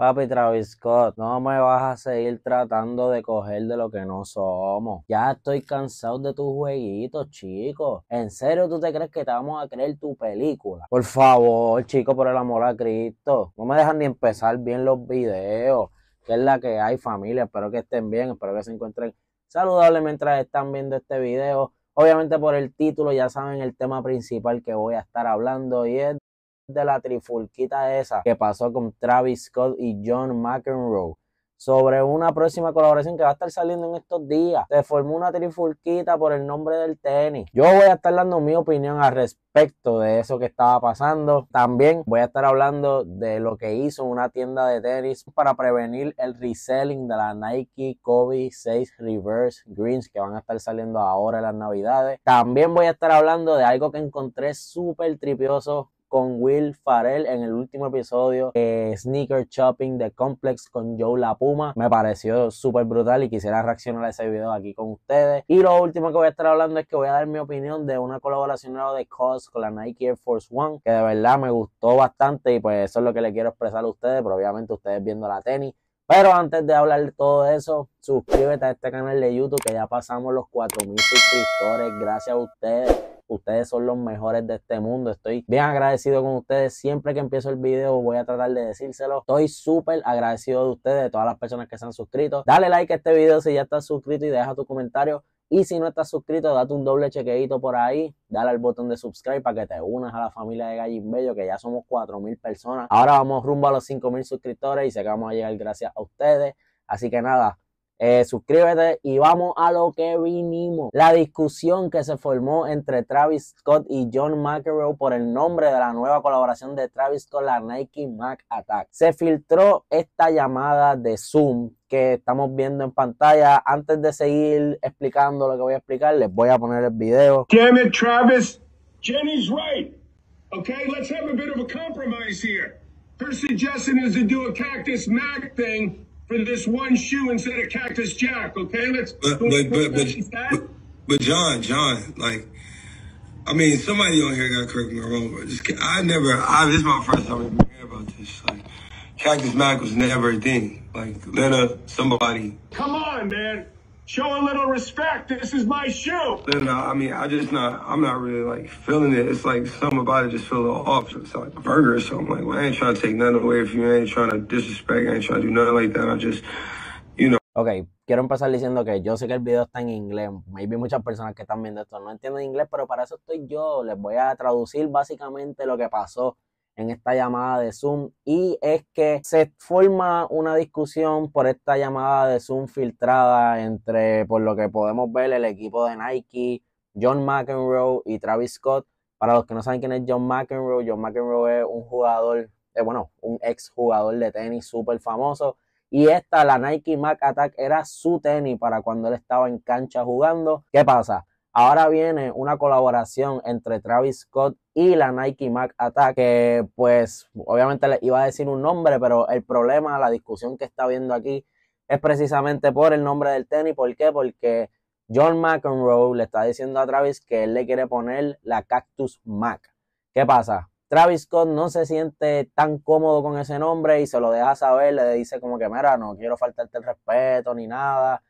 Papi Travis Scott, no me vas a seguir tratando de coger de lo que no somos. Ya estoy cansado de tus jueguitos, chicos. ¿En serio tú te crees que te vamos a creer tu película? Por favor, chicos, por el amor a Cristo. No me dejan ni empezar bien los videos. Que es la que hay, familia. Espero que estén bien, espero que se encuentren saludables mientras están viendo este video. Obviamente por el título ya saben el tema principal que voy a estar hablando y es de la trifulquita esa que pasó con Travis Scott y John McEnroe sobre una próxima colaboración que va a estar saliendo en estos días. Se formó una trifulquita por el nombre del tenis. Yo voy a estar dando mi opinión al respecto de eso que estaba pasando. También voy a estar hablando de lo que hizo una tienda de tenis para prevenir el reselling de la Nike Kobe 6 Reverse Greens que van a estar saliendo ahora en las navidades. También voy a estar hablando de algo que encontré súper tripioso con Will Farrell en el último episodio Sneaker Shopping The Complex con Joe La Puma. Me pareció súper brutal y quisiera reaccionar a ese video aquí con ustedes. Y lo último que voy a estar hablando es que voy a dar mi opinión de una colaboración de Cos con la Nike Air Force One, que de verdad me gustó bastante y pues eso es lo que le quiero expresar a ustedes, pero obviamente ustedes viendo la tenis pero antes de hablar de todo eso, suscríbete a este canal de YouTube que ya pasamos los 4.000 suscriptores. Gracias a ustedes. Ustedes son los mejores de este mundo. Estoy bien agradecido con ustedes. Siempre que empiezo el video voy a tratar de decírselo. Estoy súper agradecido de ustedes, de todas las personas que se han suscrito. Dale like a este video si ya estás suscrito y deja tu comentario. Y si no estás suscrito, date un doble chequeito por ahí, dale al botón de subscribe para que te unas a la familia de Gallin Bello, que ya somos 4.000 personas. Ahora vamos rumbo a los 5.000 suscriptores y se que vamos a llegar gracias a ustedes. Así que nada, eh, suscríbete y vamos a lo que vinimos. La discusión que se formó entre Travis Scott y John McEnroe por el nombre de la nueva colaboración de Travis Scott, la Nike Mac Attack. Se filtró esta llamada de Zoom que estamos viendo en pantalla. Antes de seguir explicando lo que voy a explicar, les voy a poner el video. Damn Travis. Jenny's right. Okay, let's have a bit of a compromise here. Her suggestion is to do a Cactus Mac thing for this one shoe instead of Cactus Jack. Okay, let's. But but but but, but, John, John, like. I mean, somebody on here got Kirk Monroe. Just, I never. I, this is my first time hearing about this. Like, Cactus Mac was never a thing. Like, let a somebody. Come on, man. Show a little respect. This is my shoe. No, no, I mean, I just not, I'm not really like feeling it. It's like something about it just feel a little off. It's like a burger or something. Like, well, I ain't trying to take nothing away from you. I ain't trying to disrespect. I ain't trying to do nothing like that. I just, you know. Okay, quiero empezar diciendo que yo sé que el video está en inglés. Maybe muchas personas que están viendo esto no entienden inglés, pero para eso estoy yo. Les voy a traducir básicamente lo que pasó en esta llamada de Zoom y es que se forma una discusión por esta llamada de Zoom filtrada entre, por lo que podemos ver, el equipo de Nike, John McEnroe y Travis Scott. Para los que no saben quién es John McEnroe, John McEnroe es un jugador, de eh, bueno, un ex jugador de tenis súper famoso. Y esta, la Nike Mac Attack, era su tenis para cuando él estaba en cancha jugando. ¿Qué pasa? Ahora viene una colaboración entre Travis Scott y la Nike Mac Attack, que pues obviamente le iba a decir un nombre, pero el problema, la discusión que está viendo aquí es precisamente por el nombre del tenis. ¿Por qué? Porque John McEnroe le está diciendo a Travis que él le quiere poner la Cactus Mac. ¿Qué pasa? Travis Scott no se siente tan cómodo con ese nombre y se lo deja saber, le dice como que, mira, no quiero faltarte el respeto ni nada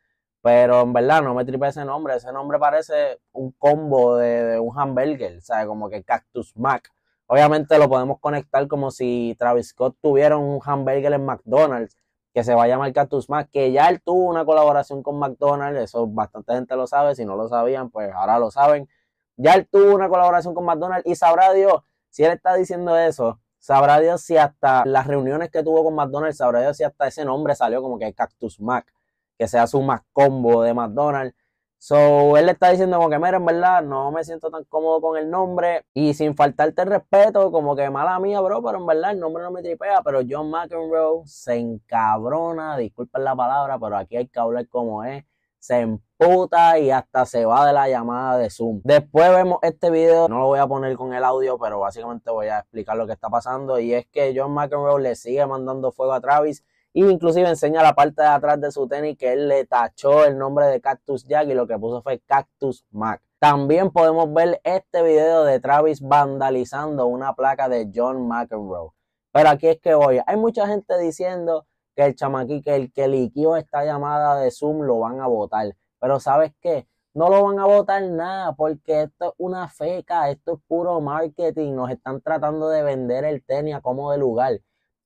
pero en verdad no me tripe ese nombre. Ese nombre parece un combo de, un hamburger, ¿sabes? Como que Cactus Mac. Obviamente lo podemos conectar como si Travis Scott tuviera un hamburger en McDonald's que se va a llamar Cactus Mac, que ya él tuvo una colaboración con McDonald's, eso bastante gente lo sabe, si no lo sabían, pues ahora lo saben. Ya él tuvo una colaboración con McDonald's y sabrá Dios, si él está diciendo eso, sabrá Dios si hasta las reuniones que tuvo con McDonald's, sabrá Dios si hasta ese nombre salió como que Cactus Mac que sea su más combo de McDonald's. So, él le está diciendo como que, mira, en verdad, no me siento tan cómodo con el nombre y sin faltarte el respeto, como que mala mía, bro, pero en verdad el nombre no me tripea, pero John McEnroe se encabrona, disculpen la palabra, pero aquí hay que hablar como es, se emputa y hasta se va de la llamada de Zoom. Después vemos este video, no lo voy a poner con el audio, pero básicamente voy a explicar lo que está pasando y es que John McEnroe le sigue mandando fuego a Travis y inclusive enseña la parte de atrás de su tenis que él le tachó el nombre de Cactus Jack y lo que puso fue Cactus Mac. También podemos ver este video de Travis vandalizando una placa de John McEnroe. Pero aquí es que voy. Hay mucha gente diciendo que el chamaquí, que el que liquió esta llamada de Zoom lo van a votar. Pero ¿sabes qué? No lo van a votar nada porque esto es una feca, esto es puro marketing. Nos están tratando de vender el tenis a como de lugar.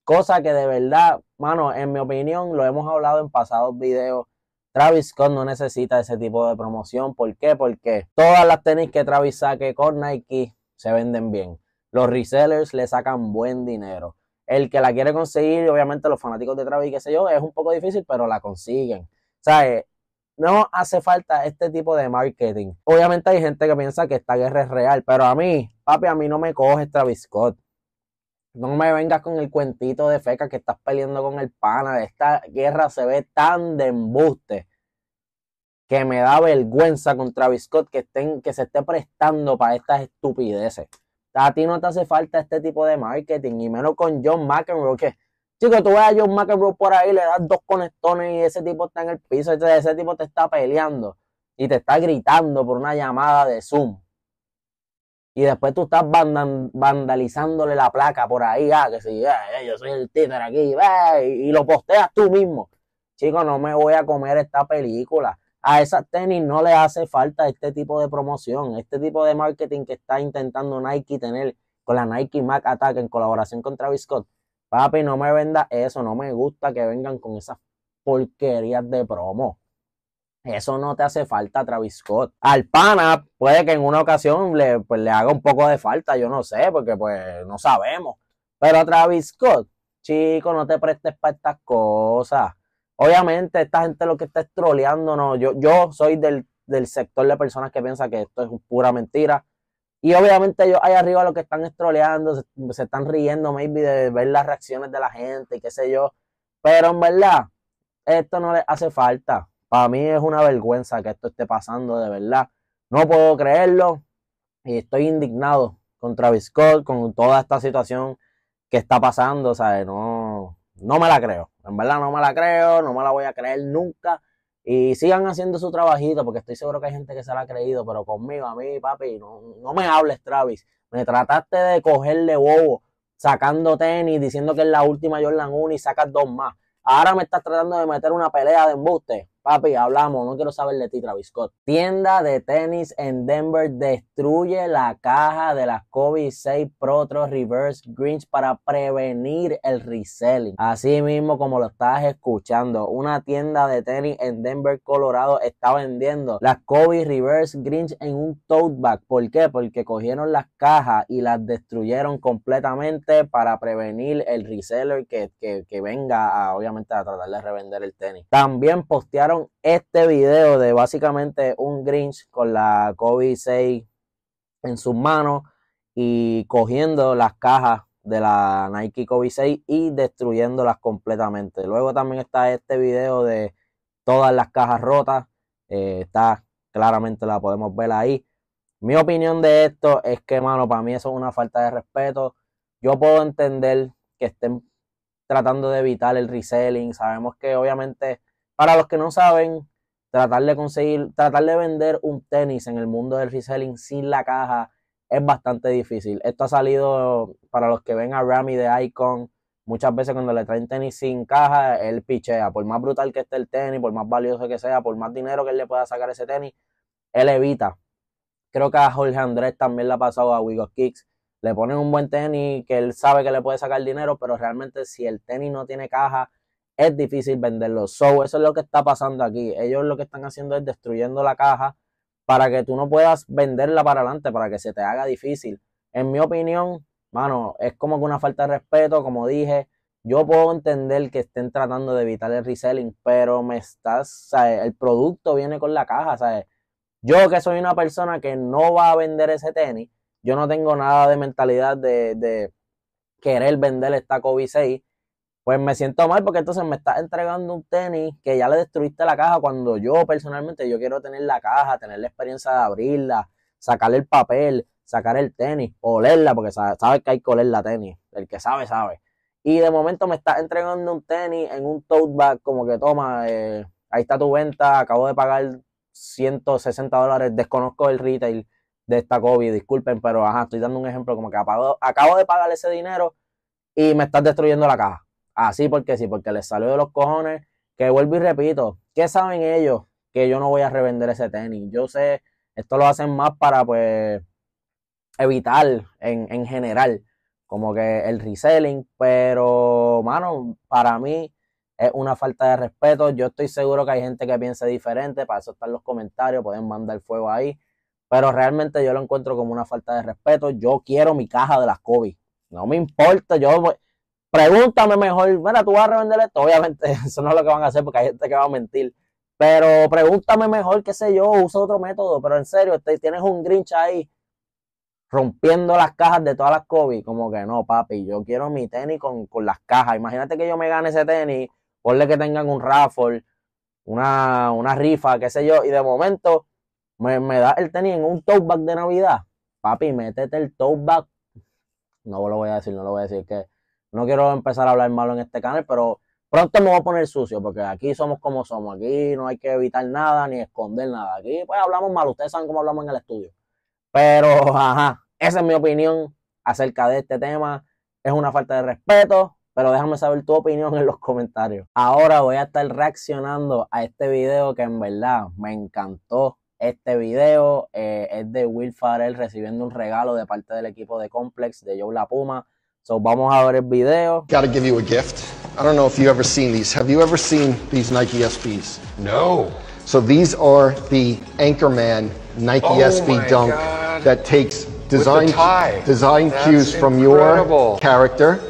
Cosa que de verdad mano, en mi opinión, lo hemos hablado en pasados videos. Travis Scott no necesita ese tipo de promoción. ¿Por qué? Porque todas las tenis que Travis saque con Nike se venden bien. Los resellers le sacan buen dinero. El que la quiere conseguir, obviamente los fanáticos de Travis, qué sé yo, es un poco difícil, pero la consiguen. ¿Sabes? No hace falta este tipo de marketing. Obviamente hay gente que piensa que esta guerra es real, pero a mí, papi, a mí no me coge Travis Scott. No me vengas con el cuentito de feca que estás peleando con el pana. Esta guerra se ve tan de embuste que me da vergüenza con Travis Scott que, estén, que se esté prestando para estas estupideces. A ti no te hace falta este tipo de marketing, y menos con John McEnroe, que, chico, tú ves a John McEnroe por ahí, le das dos conectones y ese tipo está en el piso, ese, ese tipo te está peleando y te está gritando por una llamada de Zoom y después tú estás vandalizándole la placa por ahí, ah, que si eh, eh, yo soy el títer aquí, eh, y, lo posteas tú mismo. Chico, no me voy a comer esta película. A esas tenis no le hace falta este tipo de promoción, este tipo de marketing que está intentando Nike tener con la Nike Mac Attack en colaboración con Travis Scott. Papi, no me venda eso, no me gusta que vengan con esas porquerías de promo. Eso no te hace falta Travis Scott. Al pana puede que en una ocasión le, pues, le haga un poco de falta, yo no sé, porque pues no sabemos. Pero a Travis Scott, chico, no te prestes para estas cosas. Obviamente esta gente lo que está estroleando, no, yo, yo soy del, sector de personas que piensan que esto es pura mentira. Y obviamente yo ahí arriba lo que están estroleando, se, están riendo maybe de ver las reacciones de la gente y qué sé yo. Pero en verdad, esto no le hace falta. A mí es una vergüenza que esto esté pasando, de verdad. No puedo creerlo y estoy indignado con Travis Scott, con toda esta situación que está pasando. O sea, no, no me la creo. En verdad no me la creo, no me la voy a creer nunca. Y sigan haciendo su trabajito, porque estoy seguro que hay gente que se la ha creído, pero conmigo, a mí, papi, no, no me hables, Travis. Me trataste de cogerle bobo, sacando tenis, diciendo que es la última Jordan 1 y sacas dos más. Ahora me estás tratando de meter una pelea de embuste. Papi, hablamos, no quiero saber de ti, Travis Tienda de tenis en Denver destruye la caja de las Kobe 6 Protro Reverse Grinch para prevenir el reselling. Así mismo como lo estás escuchando, una tienda de tenis en Denver, Colorado está vendiendo las Kobe Reverse Grinch en un tote bag. ¿Por qué? Porque cogieron las cajas y las destruyeron completamente para prevenir el reseller que, que, que venga a, obviamente a tratar de revender el tenis. También postearon este video de básicamente un Grinch con la COVID-6 en sus manos y cogiendo las cajas de la Nike covid 6 y destruyéndolas completamente. Luego también está este video de todas las cajas rotas. Eh, está claramente la podemos ver ahí. Mi opinión de esto es que, mano, para mí eso es una falta de respeto. Yo puedo entender que estén tratando de evitar el reselling. Sabemos que obviamente para los que no saben, tratar de conseguir, tratar de vender un tenis en el mundo del reselling sin la caja es bastante difícil. Esto ha salido para los que ven a Rami de Icon. Muchas veces cuando le traen tenis sin caja, él pichea. Por más brutal que esté el tenis, por más valioso que sea, por más dinero que él le pueda sacar ese tenis, él evita. Creo que a Jorge Andrés también le ha pasado a Wigos Kicks. Le ponen un buen tenis que él sabe que le puede sacar dinero, pero realmente si el tenis no tiene caja es difícil venderlo. eso es lo que está pasando aquí. Ellos lo que están haciendo es destruyendo la caja para que tú no puedas venderla para adelante, para que se te haga difícil. En mi opinión, mano, es como que una falta de respeto, como dije. Yo puedo entender que estén tratando de evitar el reselling, pero me estás, el producto viene con la caja, ¿sabes? Yo que soy una persona que no va a vender ese tenis, yo no tengo nada de mentalidad de, de querer vender esta COVID-6 pues me siento mal porque entonces me estás entregando un tenis que ya le destruiste la caja cuando yo personalmente yo quiero tener la caja, tener la experiencia de abrirla, sacarle el papel, sacar el tenis, olerla, porque sabes que hay que oler la tenis, el que sabe, sabe. Y de momento me estás entregando un tenis en un tote bag, como que toma, eh, ahí está tu venta, acabo de pagar 160 dólares, desconozco el retail de esta COVID, disculpen, pero ajá, estoy dando un ejemplo como que acabo de pagar ese dinero y me estás destruyendo la caja. Así ah, porque sí, porque les salió de los cojones. Que vuelvo y repito, ¿qué saben ellos? Que yo no voy a revender ese tenis. Yo sé, esto lo hacen más para pues evitar en, en general como que el reselling, pero mano, para mí es una falta de respeto. Yo estoy seguro que hay gente que piense diferente, para eso están los comentarios, pueden mandar fuego ahí, pero realmente yo lo encuentro como una falta de respeto. Yo quiero mi caja de las COVID. No me importa, yo voy, pregúntame mejor, mira, tú vas a revender esto. Obviamente, eso no es lo que van a hacer porque hay gente que va a mentir. Pero pregúntame mejor, qué sé yo, uso otro método. Pero en serio, tienes un Grinch ahí rompiendo las cajas de todas las COVID. Como que no, papi, yo quiero mi tenis con, las cajas. Imagínate que yo me gane ese tenis, ponle que tengan un raffle, una, rifa, qué sé yo. Y de momento me, da el tenis en un tote de Navidad. Papi, métete el tote No lo voy a decir, no lo voy a decir que no quiero empezar a hablar malo en este canal, pero pronto me voy a poner sucio porque aquí somos como somos. Aquí no hay que evitar nada ni esconder nada. Aquí pues hablamos mal. Ustedes saben cómo hablamos en el estudio. Pero, ajá, esa es mi opinión acerca de este tema. Es una falta de respeto, pero déjame saber tu opinión en los comentarios. Ahora voy a estar reaccionando a este video que en verdad me encantó. Este video eh, es de Will Farrell recibiendo un regalo de parte del equipo de Complex de Joe La Puma. So vamos a ver el video. Gotta give you a gift. I don't know if you ever seen these. Have you ever seen these Nike SBs? No. So these are the Anchorman Nike oh SB dunk God. that takes design design That's cues from your character.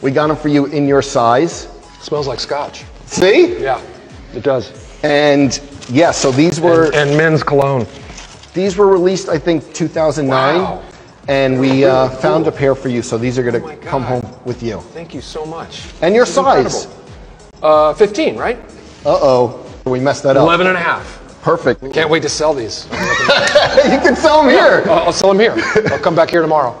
We got them for you in your size. It smells like scotch. See? Yeah, it does. And yeah, so these were and, and men's cologne. These were released, I think, 2009. Wow and we uh, found a pair for you. So these are going to oh come home with you. Thank you so much. And your size? Uh, 15, right? Uh-oh. We messed that up. 11 and a half. Perfect. can't wait to sell these. you can sell them yeah, here. I'll sell them here. I'll come back here tomorrow.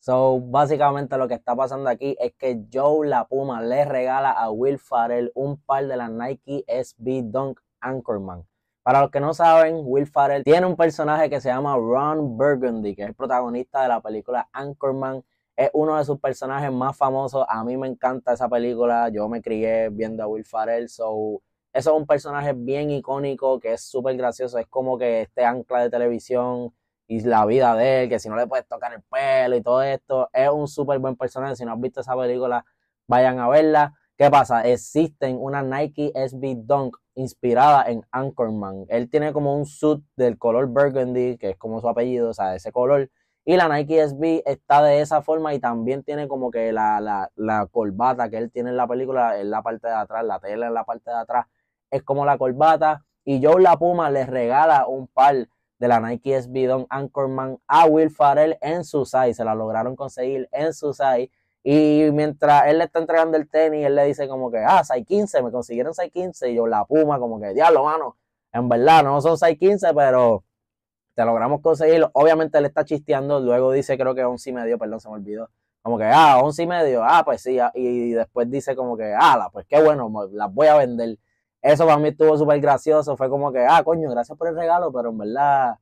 So, básicamente lo que está pasando aquí es que Joe La Puma le regala a Will Farrell un par de las Nike SB Dunk Anchorman. Para los que no saben, Will Farrell tiene un personaje que se llama Ron Burgundy, que es el protagonista de la película Anchorman. Es uno de sus personajes más famosos. A mí me encanta esa película. Yo me crié viendo a Will Farrell. So, eso es un personaje bien icónico que es súper gracioso. Es como que este ancla de televisión y la vida de él, que si no le puedes tocar el pelo y todo esto. Es un súper buen personaje. Si no has visto esa película, vayan a verla. ¿Qué pasa? Existen una Nike SB Dunk inspirada en Anchorman. Él tiene como un suit del color burgundy, que es como su apellido, o sea, ese color. Y la Nike SB está de esa forma y también tiene como que la, la, la corbata que él tiene en la película en la parte de atrás, la tela en la parte de atrás, es como la corbata. Y Joe La Puma le regala un par de la Nike SB Dunk Anchorman a Will Farrell en su size. Se la lograron conseguir en su size. Y mientras él le está entregando el tenis, él le dice como que, ah, 615, me consiguieron 615. Y yo, la puma, como que, diablo, mano. En verdad, no son 615, pero te logramos conseguirlo. Obviamente él está chisteando, luego dice creo que 11 y medio, perdón, se me olvidó. Como que, ah, 11 y medio, ah, pues sí. Ah, y después dice como que, ah, pues qué bueno, las voy a vender. Eso para mí estuvo súper gracioso. Fue como que, ah, coño, gracias por el regalo, pero en verdad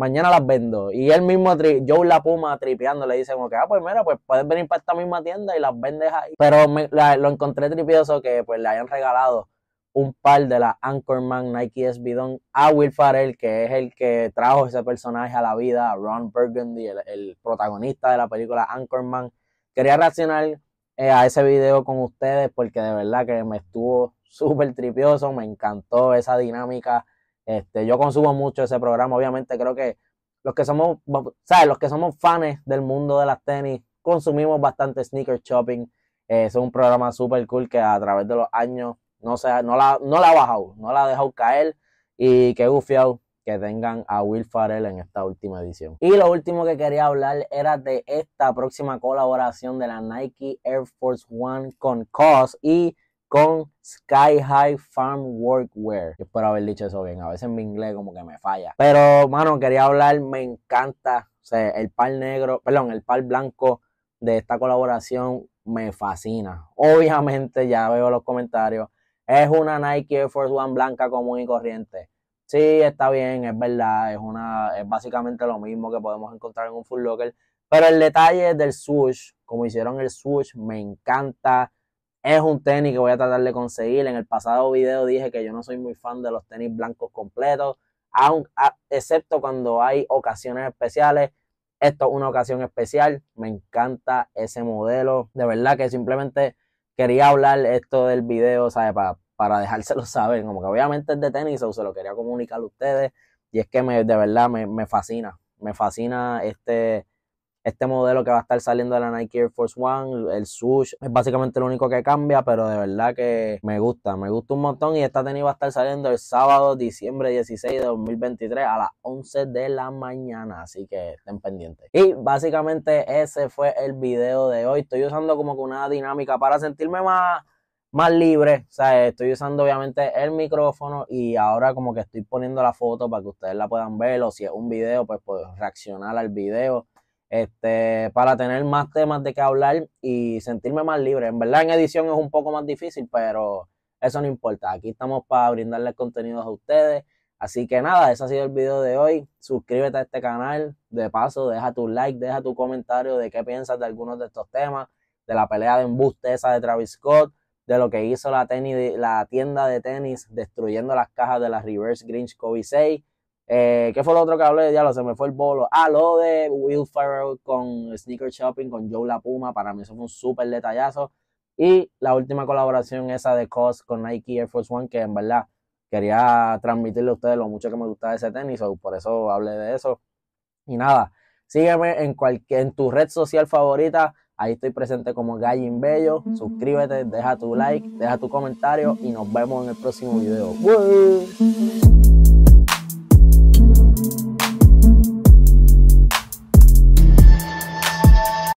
mañana las vendo. Y él mismo, Joe La Puma, tripeando, le dice como que, ah, pues mira, pues puedes venir para esta misma tienda y las vendes ahí. Pero me, lo encontré tripioso que pues le hayan regalado un par de las Anchorman Nike Bidon a Will Farrell, que es el que trajo ese personaje a la vida, a Ron Burgundy, el, protagonista de la película Anchorman. Quería reaccionar eh, a ese video con ustedes porque de verdad que me estuvo súper tripioso, me encantó esa dinámica este, yo consumo mucho ese programa, obviamente creo que los que somos, ¿sabes? Los que somos fans del mundo de las tenis, consumimos bastante sneaker shopping. Eh, es un programa super cool que a través de los años no, se, no, la, no la ha bajado, no la ha dejado caer. Y qué gufiado que tengan a Will Farrell en esta última edición. Y lo último que quería hablar era de esta próxima colaboración de la Nike Air Force One con COS y con Sky High Farm Workwear. espero haber dicho eso bien, a veces mi inglés como que me falla. Pero, mano, quería hablar, me encanta, o sea, el par negro, perdón, el par blanco de esta colaboración me fascina. Obviamente, ya veo los comentarios, es una Nike Air Force One blanca común y corriente. Sí, está bien, es verdad, es una, es básicamente lo mismo que podemos encontrar en un Full Locker. Pero el detalle del swoosh, como hicieron el swoosh, me encanta. Es un tenis que voy a tratar de conseguir. En el pasado video dije que yo no soy muy fan de los tenis blancos completos, aun, excepto cuando hay ocasiones especiales. Esto es una ocasión especial. Me encanta ese modelo. De verdad que simplemente quería hablar esto del video, ¿sabes? Para, para dejárselo saber. Como que obviamente es de tenis, o se lo quería comunicar a ustedes. Y es que me, de verdad me, me fascina. Me fascina este, este modelo que va a estar saliendo de la Nike Air Force One, el Swoosh, es básicamente lo único que cambia, pero de verdad que me gusta, me gusta un montón. Y esta tenis va a estar saliendo el sábado, diciembre 16 de 2023 a las 11 de la mañana, así que estén pendientes. Y básicamente ese fue el video de hoy. Estoy usando como que una dinámica para sentirme más más libre. O sea, estoy usando obviamente el micrófono y ahora como que estoy poniendo la foto para que ustedes la puedan ver o si es un video, pues, puedo reaccionar al video este, para tener más temas de qué hablar y sentirme más libre. En verdad en edición es un poco más difícil, pero eso no importa. Aquí estamos para brindarles contenidos a ustedes. Así que nada, ese ha sido el video de hoy. Suscríbete a este canal. De paso, deja tu like, deja tu comentario de qué piensas de algunos de estos temas, de la pelea de embuste esa de Travis Scott, de lo que hizo la, tenis, la tienda de tenis destruyendo las cajas de la Reverse Grinch Kobe 6 eh, ¿Qué fue lo otro que hablé? Ya lo se me fue el bolo. Ah, lo de Will Ferrell con Sneaker Shopping, con Joe La Puma. Para mí eso fue un súper detallazo. Y la última colaboración esa de COS con Nike Air Force One, que en verdad quería transmitirle a ustedes lo mucho que me gustaba ese tenis. Por eso hablé de eso. Y nada, sígueme en, cualquier, en tu red social favorita. Ahí estoy presente como Gallin Bello. Suscríbete, deja tu like, deja tu comentario y nos vemos en el próximo video.